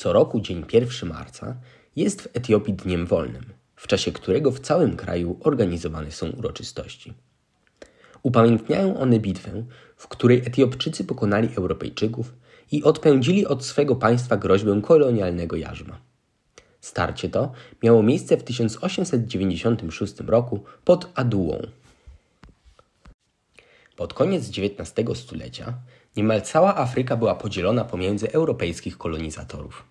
Co roku dzień 1 marca jest w Etiopii dniem wolnym, w czasie którego w całym kraju organizowane są uroczystości. Upamiętniają one bitwę, w której Etiopczycy pokonali Europejczyków i odpędzili od swego państwa groźbę kolonialnego jarzma. Starcie to miało miejsce w 1896 roku pod Aduą. Pod koniec XIX stulecia Niemal cała Afryka była podzielona pomiędzy europejskich kolonizatorów.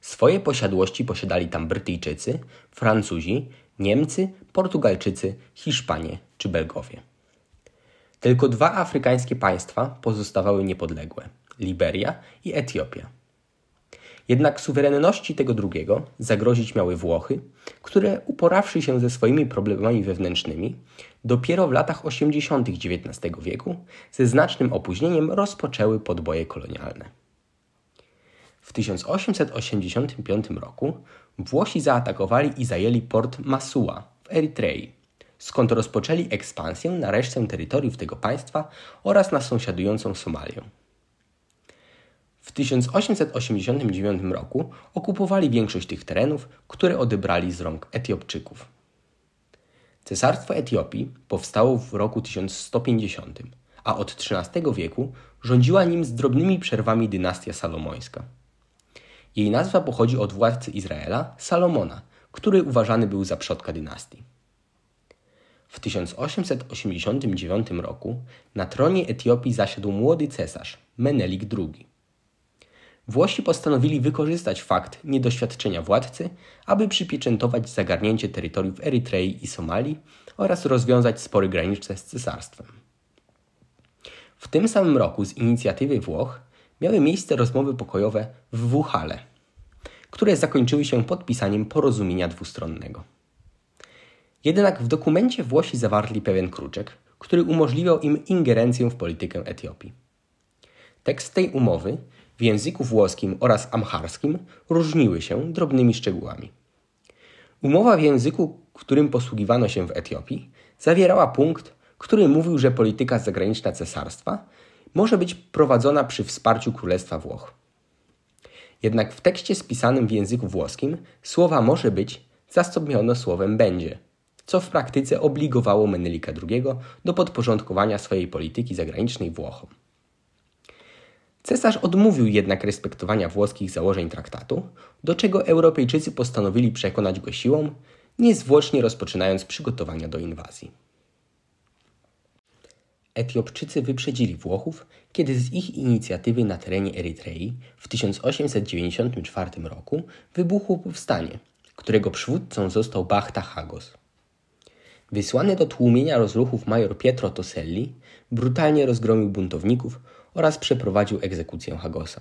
Swoje posiadłości posiadali tam Brytyjczycy, Francuzi, Niemcy, Portugalczycy, Hiszpanie czy Belgowie. Tylko dwa afrykańskie państwa pozostawały niepodległe: Liberia i Etiopia. Jednak suwerenności tego drugiego zagrozić miały Włochy, które uporawszy się ze swoimi problemami wewnętrznymi, dopiero w latach 80. XIX wieku ze znacznym opóźnieniem rozpoczęły podboje kolonialne. W 1885 roku Włosi zaatakowali i zajęli port Masua w Eritrei, skąd rozpoczęli ekspansję na resztę terytoriów tego państwa oraz na sąsiadującą Somalię. W 1889 roku okupowali większość tych terenów, które odebrali z rąk Etiopczyków. Cesarstwo Etiopii powstało w roku 1150, a od XIII wieku rządziła nim z drobnymi przerwami dynastia salomońska. Jej nazwa pochodzi od władcy Izraela Salomona, który uważany był za przodka dynastii. W 1889 roku na tronie Etiopii zasiadł młody cesarz Menelik II. Włosi postanowili wykorzystać fakt niedoświadczenia władcy, aby przypieczętować zagarnięcie terytoriów Erytrei i Somalii oraz rozwiązać spory graniczne z cesarstwem. W tym samym roku z inicjatywy Włoch miały miejsce rozmowy pokojowe w Wuchale, które zakończyły się podpisaniem porozumienia dwustronnego. Jednak w dokumencie Włosi zawarli pewien kruczek, który umożliwiał im ingerencję w politykę Etiopii. Tekst tej umowy w języku włoskim oraz amharskim różniły się drobnymi szczegółami. Umowa w języku, którym posługiwano się w Etiopii, zawierała punkt, który mówił, że polityka zagraniczna cesarstwa może być prowadzona przy wsparciu Królestwa Włoch. Jednak w tekście spisanym w języku włoskim słowa może być zastąpiono słowem będzie, co w praktyce obligowało Menelika II do podporządkowania swojej polityki zagranicznej Włochom. Cesarz odmówił jednak respektowania włoskich założeń traktatu, do czego Europejczycy postanowili przekonać go siłą, niezwłocznie rozpoczynając przygotowania do inwazji. Etiopczycy wyprzedzili Włochów, kiedy z ich inicjatywy na terenie Erytrei w 1894 roku wybuchło powstanie, którego przywódcą został Bachta Hagos. Wysłany do tłumienia rozruchów major Pietro Toselli brutalnie rozgromił buntowników, oraz przeprowadził egzekucję Hagosa.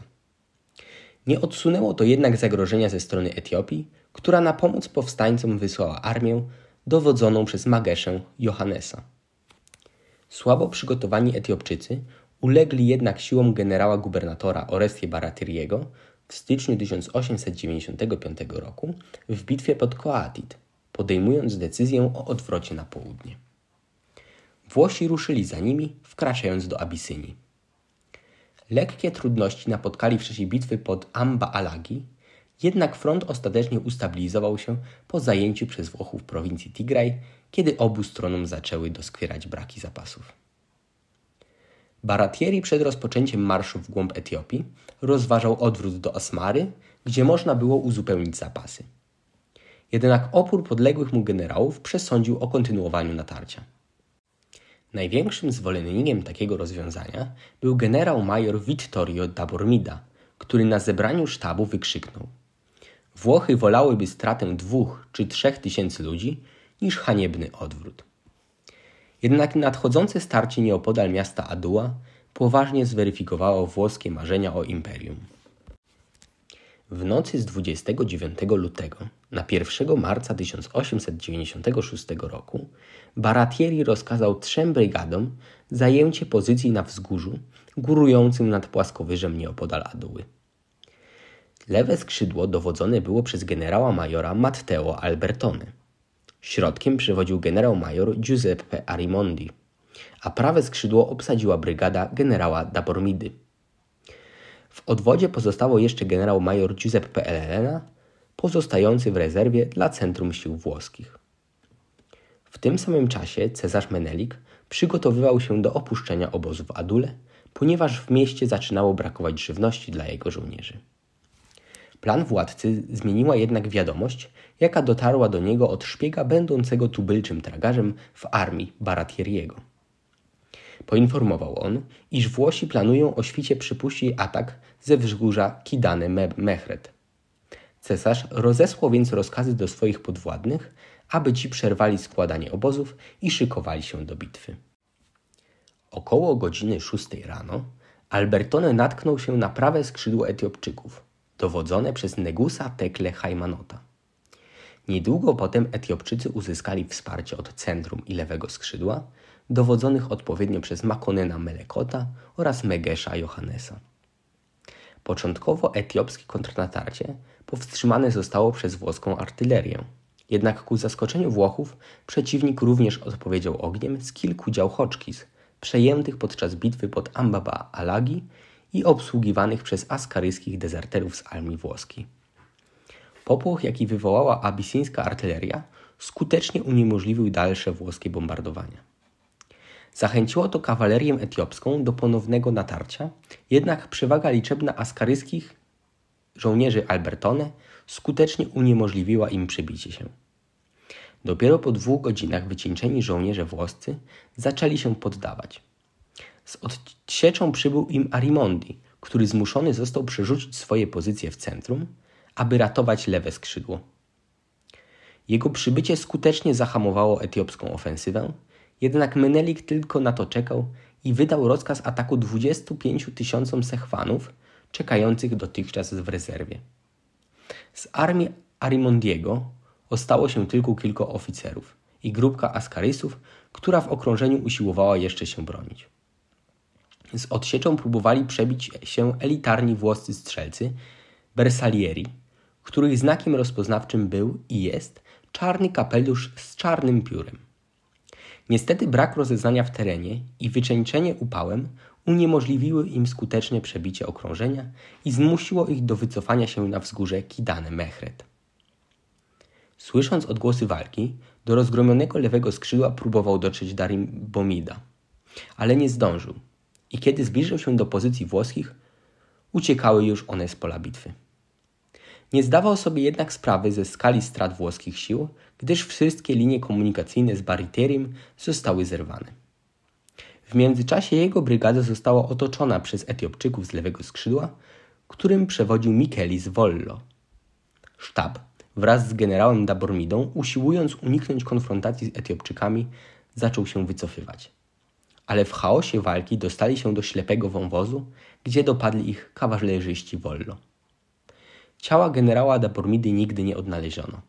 Nie odsunęło to jednak zagrożenia ze strony Etiopii, która na pomoc powstańcom wysłała armię dowodzoną przez Mageszę Johannesa. Słabo przygotowani Etiopczycy ulegli jednak siłom generała gubernatora Orestie Baratyriego w styczniu 1895 roku w bitwie pod Koatit, podejmując decyzję o odwrocie na południe. Włosi ruszyli za nimi, wkraczając do Abysynii. Lekkie trudności napotkali w czasie bitwy pod Amba Alagi, jednak front ostatecznie ustabilizował się po zajęciu przez Włochów prowincji Tigraj, kiedy obu stronom zaczęły doskwierać braki zapasów. Baratieri przed rozpoczęciem marszu w głąb Etiopii rozważał odwrót do Asmary, gdzie można było uzupełnić zapasy. Jednak opór podległych mu generałów przesądził o kontynuowaniu natarcia. Największym zwolennikiem takiego rozwiązania był generał major Vittorio da Bormida, który na zebraniu sztabu wykrzyknął: Włochy wolałyby stratę dwóch czy trzech tysięcy ludzi niż haniebny odwrót. Jednak nadchodzące starcie nieopodal miasta Adua poważnie zweryfikowało włoskie marzenia o imperium. W nocy z 29 lutego na 1 marca 1896 roku Baratieri rozkazał trzem brygadom zajęcie pozycji na wzgórzu górującym nad płaskowyżem nieopodal Aduły. Lewe skrzydło dowodzone było przez generała majora Matteo Albertone. Środkiem przewodził generał major Giuseppe Arimondi, a prawe skrzydło obsadziła brygada generała Dabormidy. W odwodzie pozostało jeszcze generał major Giuseppe Elena pozostający w rezerwie dla Centrum Sił Włoskich. W tym samym czasie Cezarz Menelik przygotowywał się do opuszczenia obozu w Adule, ponieważ w mieście zaczynało brakować żywności dla jego żołnierzy. Plan władcy zmieniła jednak wiadomość, jaka dotarła do niego od szpiega będącego tubylczym tragarzem w armii Baratieriego. Poinformował on, iż Włosi planują o świcie przypuścić atak ze wzgórza Kidane Mehret, Cesarz rozesłał więc rozkazy do swoich podwładnych, aby ci przerwali składanie obozów i szykowali się do bitwy. Około godziny szóstej rano Albertone natknął się na prawe skrzydło Etiopczyków, dowodzone przez Negusa Tekle Hajmanota. Niedługo potem Etiopczycy uzyskali wsparcie od centrum i lewego skrzydła, dowodzonych odpowiednio przez Makonena Melekota oraz Megesza Johannesa. Początkowo etiopskie kontrnatarcie powstrzymane zostało przez włoską artylerię. Jednak ku zaskoczeniu Włochów przeciwnik również odpowiedział ogniem z kilku dział Hoczkis, przejętych podczas bitwy pod Ambaba Alagi i obsługiwanych przez askaryjskich dezerterów z armii włoskiej. Popłoch, jaki wywołała abisyńska artyleria, skutecznie uniemożliwił dalsze włoskie bombardowania. Zachęciło to kawalerię etiopską do ponownego natarcia, jednak przewaga liczebna askaryjskich żołnierzy Albertone skutecznie uniemożliwiła im przebicie się. Dopiero po dwóch godzinach wycieńczeni żołnierze włoscy zaczęli się poddawać. Z odsieczą przybył im Arimondi, który zmuszony został przerzucić swoje pozycje w centrum, aby ratować lewe skrzydło. Jego przybycie skutecznie zahamowało etiopską ofensywę, jednak Menelik tylko na to czekał i wydał rozkaz ataku 25 tysiącom Sechwanów, czekających dotychczas w rezerwie. Z armii Arimondiego ostało się tylko kilku oficerów i grupka Askarysów, która w okrążeniu usiłowała jeszcze się bronić. Z odsieczą próbowali przebić się elitarni włoscy strzelcy Bersalieri, których znakiem rozpoznawczym był i jest czarny kapelusz z czarnym piórem. Niestety brak rozeznania w terenie i wycieńczenie upałem uniemożliwiły im skuteczne przebicie okrążenia i zmusiło ich do wycofania się na wzgórze Kidane Mehret. Słysząc odgłosy walki, do rozgromionego lewego skrzydła próbował dotrzeć Darim Bomida, ale nie zdążył i kiedy zbliżył się do pozycji włoskich, uciekały już one z pola bitwy. Nie zdawał sobie jednak sprawy ze skali strat włoskich sił, gdyż wszystkie linie komunikacyjne z Bariterim zostały zerwane. W międzyczasie jego brygada została otoczona przez Etiopczyków z lewego skrzydła, którym przewodził Micheli z Wollo. Sztab wraz z generałem Dabormidą, usiłując uniknąć konfrontacji z Etiopczykami, zaczął się wycofywać. Ale w chaosie walki dostali się do ślepego wąwozu, gdzie dopadli ich kawalerzyści Wollo. Ciała generała Dapormidy nigdy nie odnaleziono.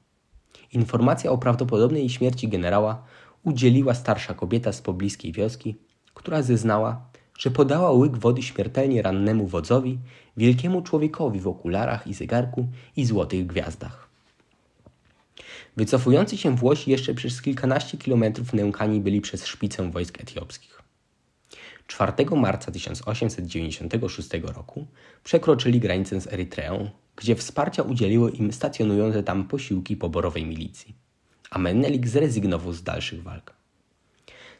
Informacja o prawdopodobnej śmierci generała udzieliła starsza kobieta z pobliskiej wioski, która zeznała, że podała łyk wody śmiertelnie rannemu wodzowi, wielkiemu człowiekowi w okularach i zegarku i złotych gwiazdach. Wycofujący się Włosi jeszcze przez kilkanaście kilometrów nękani byli przez szpicę wojsk etiopskich. 4 marca 1896 roku przekroczyli granicę z Erytreą, gdzie wsparcia udzieliły im stacjonujące tam posiłki poborowej milicji. A Menelik zrezygnował z dalszych walk.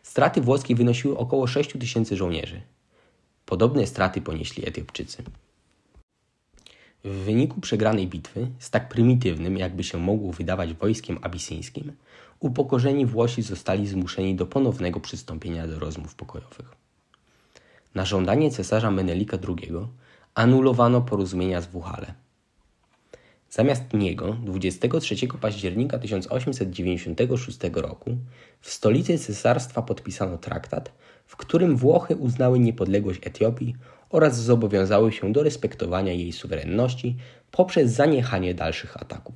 Straty włoskie wynosiły około 6 tysięcy żołnierzy. Podobne straty ponieśli Etiopczycy. W wyniku przegranej bitwy z tak prymitywnym, jakby się mogło wydawać wojskiem abisyńskim, upokorzeni Włosi zostali zmuszeni do ponownego przystąpienia do rozmów pokojowych. Na żądanie cesarza Menelika II anulowano porozumienia z Wuhale – Zamiast niego 23 października 1896 roku w stolicy cesarstwa podpisano traktat, w którym Włochy uznały niepodległość Etiopii oraz zobowiązały się do respektowania jej suwerenności poprzez zaniechanie dalszych ataków.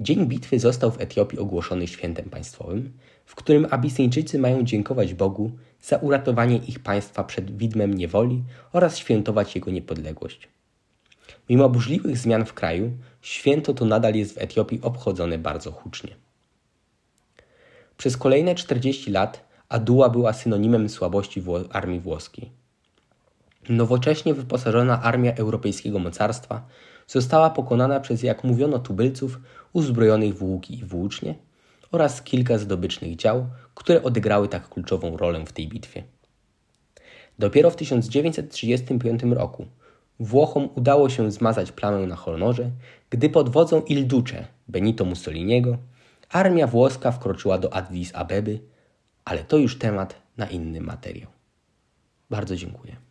Dzień bitwy został w Etiopii ogłoszony świętem państwowym, w którym Abisyńczycy mają dziękować Bogu za uratowanie ich państwa przed widmem niewoli oraz świętować jego niepodległość. Mimo burzliwych zmian w kraju, święto to nadal jest w Etiopii obchodzone bardzo hucznie. Przez kolejne 40 lat Aduła była synonimem słabości armii włoskiej. Nowocześnie wyposażona armia europejskiego mocarstwa została pokonana przez, jak mówiono, tubylców uzbrojonych w łuki i włócznie oraz kilka zdobycznych dział, które odegrały tak kluczową rolę w tej bitwie. Dopiero w 1935 roku Włochom udało się zmazać plamę na Holmorze, gdy pod wodzą Il Duce, Benito Mussoliniego, armia włoska wkroczyła do Addis Abeby, ale to już temat na inny materiał. Bardzo dziękuję.